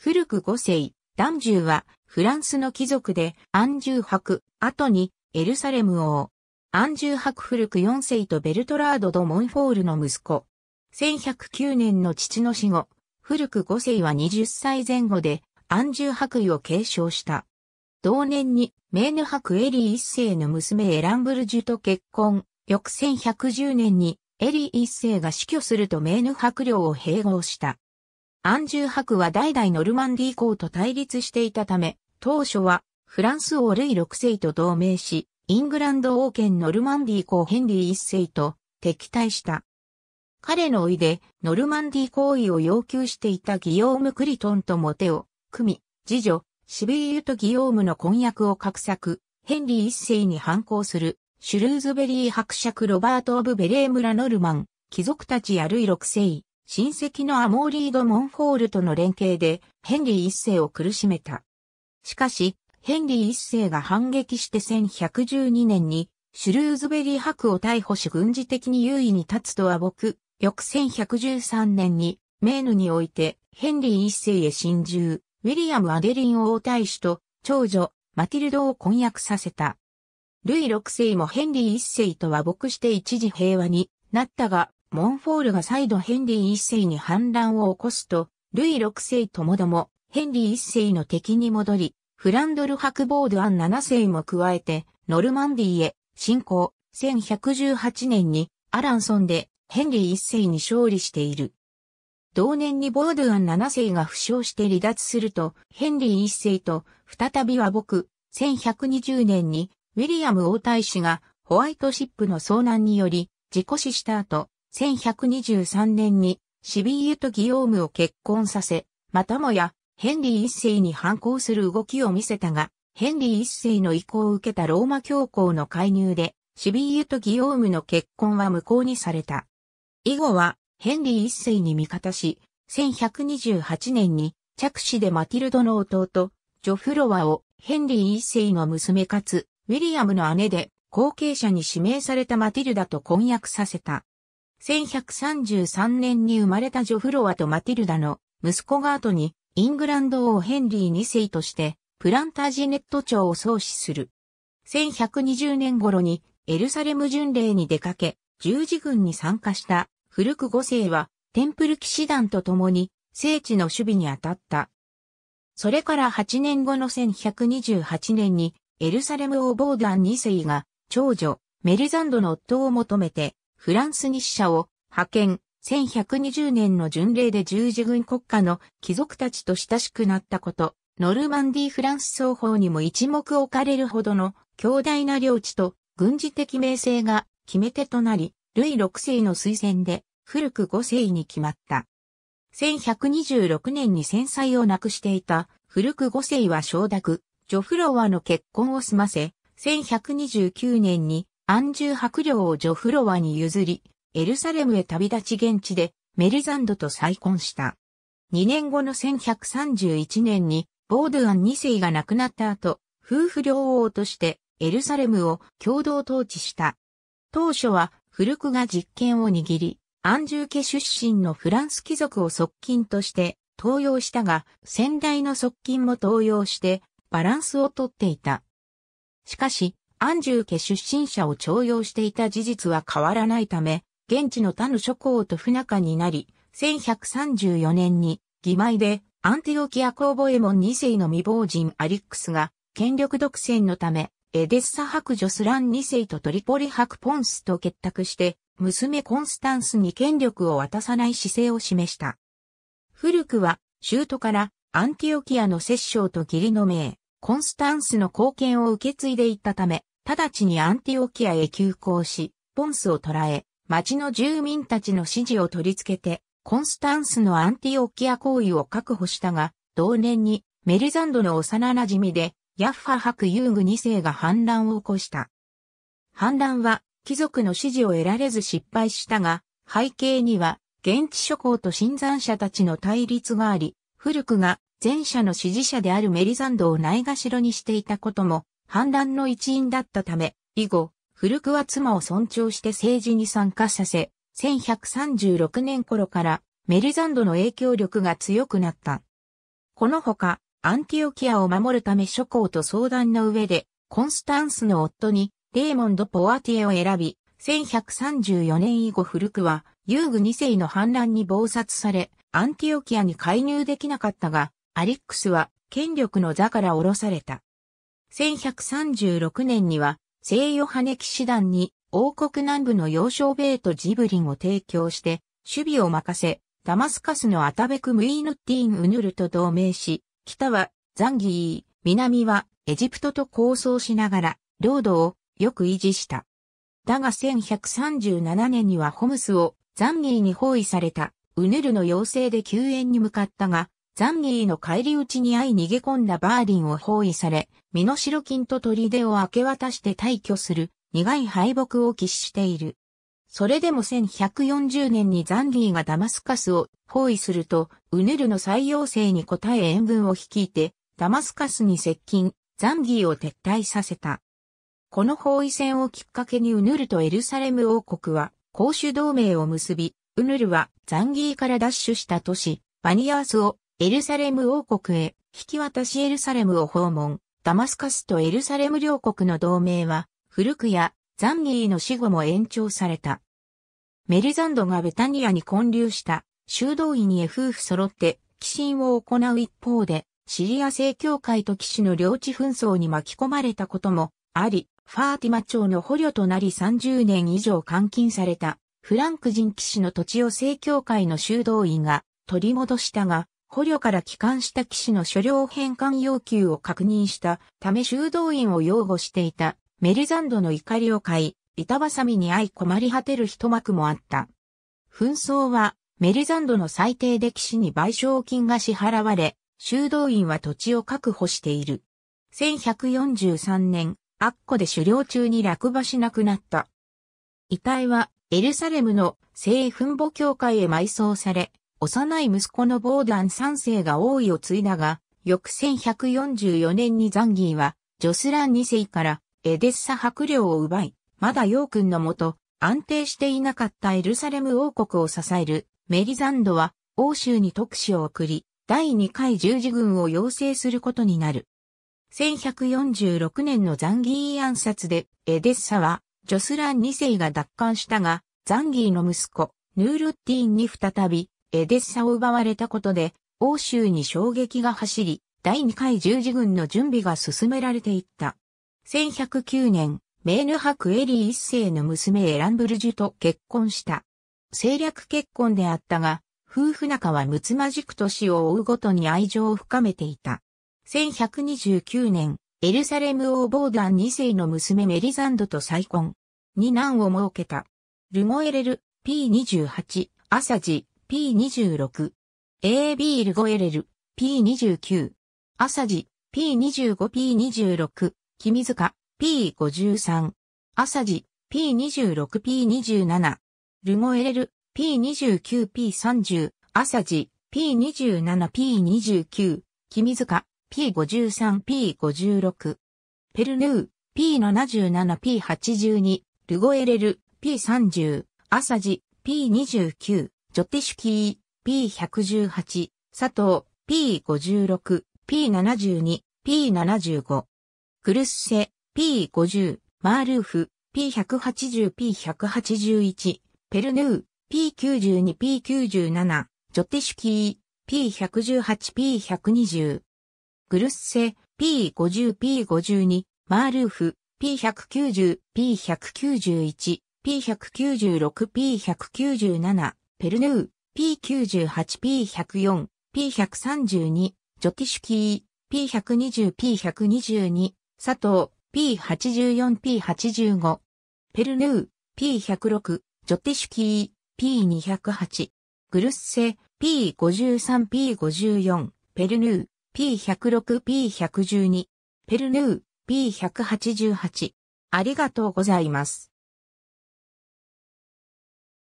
古く五世、ダンジューはフランスの貴族でアンジュー伯、後にエルサレム王。アンジュー伯古く四世とベルトラード・ド・モンフォールの息子。1109年の父の死後、古く五世は20歳前後でアンジュー伯位を継承した。同年にメーヌ伯エリー一世の娘エランブルジュと結婚。翌1110年にエリー一世が死去するとメーヌ伯領を併合した。アンジュー伯は代々ノルマンディー公と対立していたため、当初はフランス王ルイ6世と同盟し、イングランド王権ノルマンディー公ヘンリー1世と敵対した。彼のおいで、ノルマンディー行為を要求していたギヨーム・クリトンとも手を、組み、次女、シビーユとギヨームの婚約を画策、ヘンリー一世に反抗する、シュルーズベリー伯爵ロバート・オブ・ベレー村ノルマン、貴族たちやルイ6世、親戚のアモーリード・モンフォールとの連携でヘンリー一世を苦しめた。しかし、ヘンリー一世が反撃して1112年にシュルーズベリー博を逮捕し軍事的に優位に立つとは僕、翌1113年にメーヌにおいてヘンリー一世へ侵入、ウィリアム・アデリン王大使と長女マティルドを婚約させた。ルイ6世もヘンリー一世と和睦して一時平和になったが、モンフォールが再度ヘンリー一世に反乱を起こすと、ルイ六世ともども、ヘンリー一世の敵に戻り、フランドル博ボードアン七世も加えて、ノルマンディへ進行、1118年にアランソンでヘンリー一世に勝利している。同年にボードアン七世が負傷して離脱すると、ヘンリー一世と再びは僕、1120年にウィリアム王太子がホワイトシップの遭難により、事故死した後、1123年にシビーユとギオームを結婚させ、またもやヘンリー一世に反抗する動きを見せたが、ヘンリー一世の意向を受けたローマ教皇の介入で、シビーユとギオームの結婚は無効にされた。以後は、ヘンリー一世に味方し、1128年に、着手でマティルドの弟、ジョフロワを、ヘンリー一世の娘かつ、ウィリアムの姉で、後継者に指名されたマティルダと婚約させた。1133年に生まれたジョフロワとマティルダの息子ガートにイングランド王ヘンリー2世としてプランタージネット朝を創始する。1120年頃にエルサレム巡礼に出かけ十字軍に参加した古く5世はテンプル騎士団と共に聖地の守備に当たった。それから8年後の1128年にエルサレム王ボーダン2世が長女メルザンドの夫を求めてフランス日社を派遣、1120年の巡礼で十字軍国家の貴族たちと親しくなったこと、ノルマンディ・フランス双方にも一目置かれるほどの強大な領地と軍事的名声が決め手となり、ルイ6世の推薦で古く5世に決まった。1126年に戦災を亡くしていた古く5世は承諾、ジョフロワの結婚を済ませ、1129年に安住白領をジョフロワに譲り、エルサレムへ旅立ち現地でメルザンドと再婚した。2年後の1131年にボードゥアン2世が亡くなった後、夫婦両王としてエルサレムを共同統治した。当初は古くが実権を握り、安住家出身のフランス貴族を側近として登用したが、先代の側近も登用してバランスをとっていた。しかし、安住家出身者を徴用していた事実は変わらないため、現地の他の諸侯と不仲になり、1134年に、義前で、アンティオキア公ボエモン2世の未亡人アリックスが、権力独占のため、エデッサ伯ョスラン2世とトリポリ伯ポンスと結託して、娘コンスタンスに権力を渡さない姿勢を示した。古くは、州都からアンティオキアの摂政と義理の名、コンスタンスの貢献を受け継いでいったため、直ちにアンティオキアへ急行し、ポンスを捕らえ、町の住民たちの支持を取り付けて、コンスタンスのアンティオキア行為を確保したが、同年にメリザンドの幼馴染で、ヤッファ博遊具2世が反乱を起こした。反乱は貴族の支持を得られず失敗したが、背景には現地諸侯と新参者たちの対立があり、古くが前者の支持者であるメリザンドをないがしろにしていたことも反乱の一員だったため、以後、古くは妻を尊重して政治に参加させ、1136年頃からメリザンドの影響力が強くなった。このほか、アンティオキアを守るため諸侯と相談の上で、コンスタンスの夫にレーモンド・ポワティエを選び、1134年以後古くは、遊具2世の反乱に暴殺され、アンティオキアに介入できなかったが、アリックスは権力の座から降ろされた。1136年には、聖ヨハネ騎士団に王国南部の要衝ベートジブリンを提供して、守備を任せ、ダマスカスのアタベク・ムイーヌッティーン・ウヌルと同盟し、北はザンギー、南はエジプトと構想しながら、領土をよく維持した。だが1137年にはホムスをザンギーに包囲された、ウヌルの要請で救援に向かったが、ザンギーの帰り討ちに遭い逃げ込んだバーリンを包囲され、身代金と砦を明け渡して退去する苦い敗北を喫している。それでも1140年にザンギーがダマスカスを包囲すると、ウヌルの再要請に応え援軍を率いて、ダマスカスに接近、ザンギーを撤退させた。この包囲戦をきっかけにウヌルとエルサレム王国は、公主同盟を結び、ウヌルはザンギーから奪取した都市、バニアースをエルサレム王国へ引き渡しエルサレムを訪問。ダマスカスとエルサレム両国の同盟は、古くやザンギーの死後も延長された。メリザンドがベタニアに混流した修道院へ夫婦揃って寄進を行う一方で、シリア正教会と騎士の領地紛争に巻き込まれたこともあり、ファーティマ朝の捕虜となり30年以上監禁されたフランク人騎士の土地を正教会の修道院が取り戻したが、捕虜から帰還した騎士の所領返還要求を確認したため修道院を擁護していたメリザンドの怒りを買い、板挟みに遭い困り果てる一幕もあった。紛争はメリザンドの最低で騎士に賠償金が支払われ、修道院は土地を確保している。1143年、アッコで狩猟中に落馬しなくなった。遺体はエルサレムの聖墳墓教会へ埋葬され、幼い息子のボーダン三世が王位を継いだが、翌1144年にザンギーは、ジョスラン2世からエデッサ伯領を奪い、まだヨー君のもと、安定していなかったエルサレム王国を支えるメリザンドは、欧州に特使を送り、第2回十字軍を要請することになる。1146年のザンギー暗殺で、エデッサは、ジョスラン2世が奪還したが、ザンギーの息子、ヌールッティーンに再び、エデッサを奪われたことで、欧州に衝撃が走り、第2回十字軍の準備が進められていった。1109年、メーヌク・エリー一世の娘エランブルジュと結婚した。政略結婚であったが、夫婦仲はむつまじく年を追うごとに愛情を深めていた。1129年、エルサレム王ボーダン二世の娘メリザンドと再婚。二男を設けた。ルゴエレル、P28、アサジ、P26、AB ルゴエレル、P29、朝地、P25、P26、君塚、P53、朝地、P26、P27、ルゴエレル、P29、P30、朝地、P27、P29、君塚、P53、P56、ペルヌー、P77、P82、ルゴエレル、P30、朝地、P29、ジョテシュキー、P118、佐藤、P56、P72、P75。クルッセ、P50、マールーフ、P180、P181、ペルヌー、P92、P97、ジョテシュキー、P118、P120。グルッセ、P50、P52、マールーフ、P190、P191、P196、P197、ペルヌー、P98P104、P132、ジョティシュキー、P120、P122、佐藤、P84、P85、ペルヌー、P106、ジョティシュキー、P208、グルッセ、P53、P54、ペルヌー、P106、P112、ペルヌー、P188。ありがとうございます。